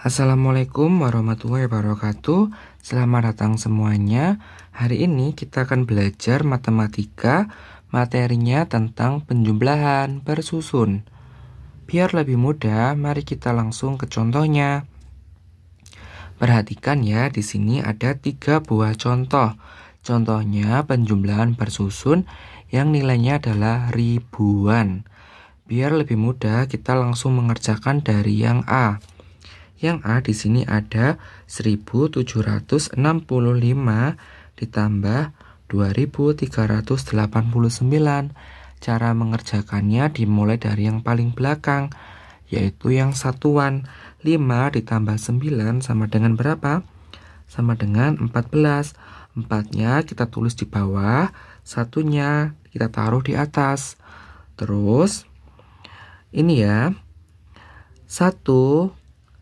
Assalamualaikum warahmatullahi wabarakatuh. Selamat datang semuanya. Hari ini kita akan belajar matematika, materinya tentang penjumlahan bersusun. Biar lebih mudah, mari kita langsung ke contohnya. Perhatikan ya, di sini ada tiga buah contoh. Contohnya penjumlahan bersusun yang nilainya adalah ribuan. Biar lebih mudah, kita langsung mengerjakan dari yang A yang A di sini ada 1765 ditambah 2389. Cara mengerjakannya dimulai dari yang paling belakang, yaitu yang satuan. 5 ditambah 9 sama dengan berapa? Sama dengan 14. 4-nya kita tulis di bawah, satunya kita taruh di atas. Terus, ini ya, 1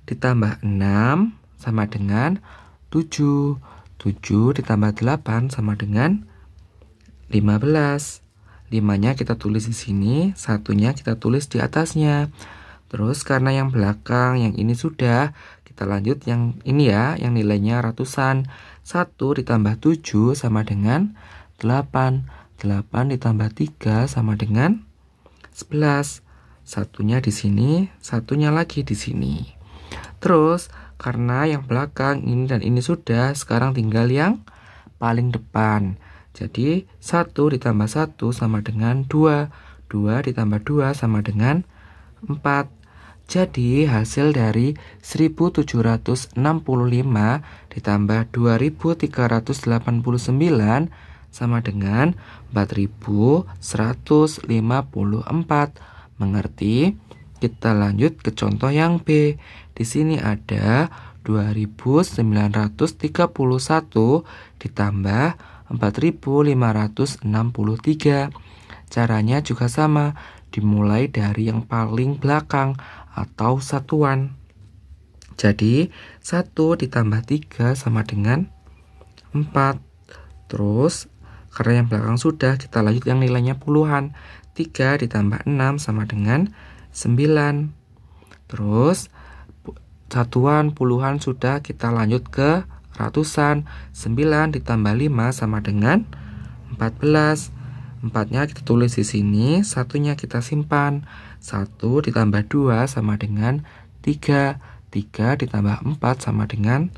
ditambah 6 sama dengan 7. 7 ditambah 8 sama dengan 15. 5-nya kita tulis di sini, satunya kita tulis di atasnya. Terus karena yang belakang, yang ini sudah, kita lanjut yang ini ya, yang nilainya ratusan. 1 ditambah 7 sama dengan 8. 8 ditambah 3 sama dengan 11. Satunya di sini, satunya lagi di sini. Terus karena yang belakang ini dan ini sudah, sekarang tinggal yang paling depan. Jadi 1 ditambah 1 sama dengan 2. 2 ditambah 2 sama dengan 4. Jadi hasil dari 1765 ditambah 2389 sama dengan 4154. Mengerti? Kita lanjut ke contoh yang B. Di sini ada 2931 ditambah 4563. Caranya juga sama, dimulai dari yang paling belakang atau satuan. Jadi 1 ditambah 3 sama dengan 4. Terus karena yang belakang sudah, kita lanjut yang nilainya puluhan. 3 ditambah 6 sama dengan 9. Terus satuan puluhan sudah kita lanjut ke ratusan. 9 ditambah 5 sama dengan 14. Empatnya kita tulis di sini, satunya kita simpan. 1 ditambah 2 sama dengan 3. 3 ditambah 4 sama dengan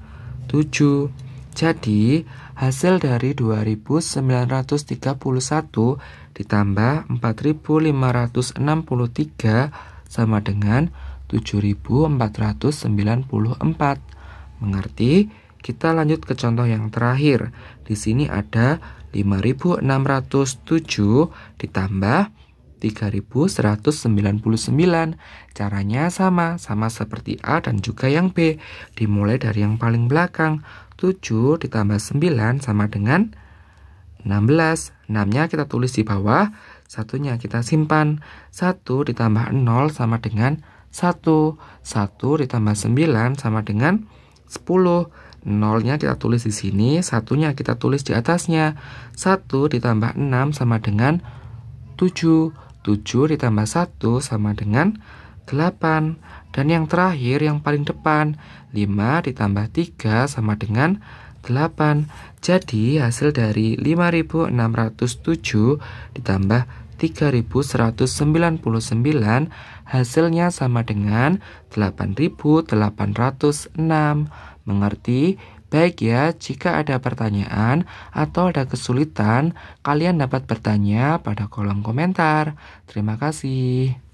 7. Jadi, hasil dari 2931 ditambah 4563 sama dengan 7494. Mengerti? Kita lanjut ke contoh yang terakhir. Di sini ada 5607 ditambah 3199. Caranya sama, sama seperti A dan juga yang B. Dimulai dari yang paling belakang. 7 ditambah 9 sama dengan 16. 6-nya kita tulis di bawah. Satunya kita simpan. 1 ditambah 0 sama dengan 1. 1 ditambah 9 sama dengan 10. Nolnya kita tulis di sini, satunya kita tulis di atasnya. 1 ditambah 6 sama dengan 7. 7 ditambah 1 sama dengan 8. Dan yang terakhir, yang paling depan, 5 ditambah 3 sama dengan 8 8. Jadi hasil dari 5607 ditambah 3199 hasilnya sama dengan 8806. Mengerti? Baik ya, jika ada pertanyaan atau ada kesulitan, kalian dapat bertanya pada kolom komentar. Terima kasih.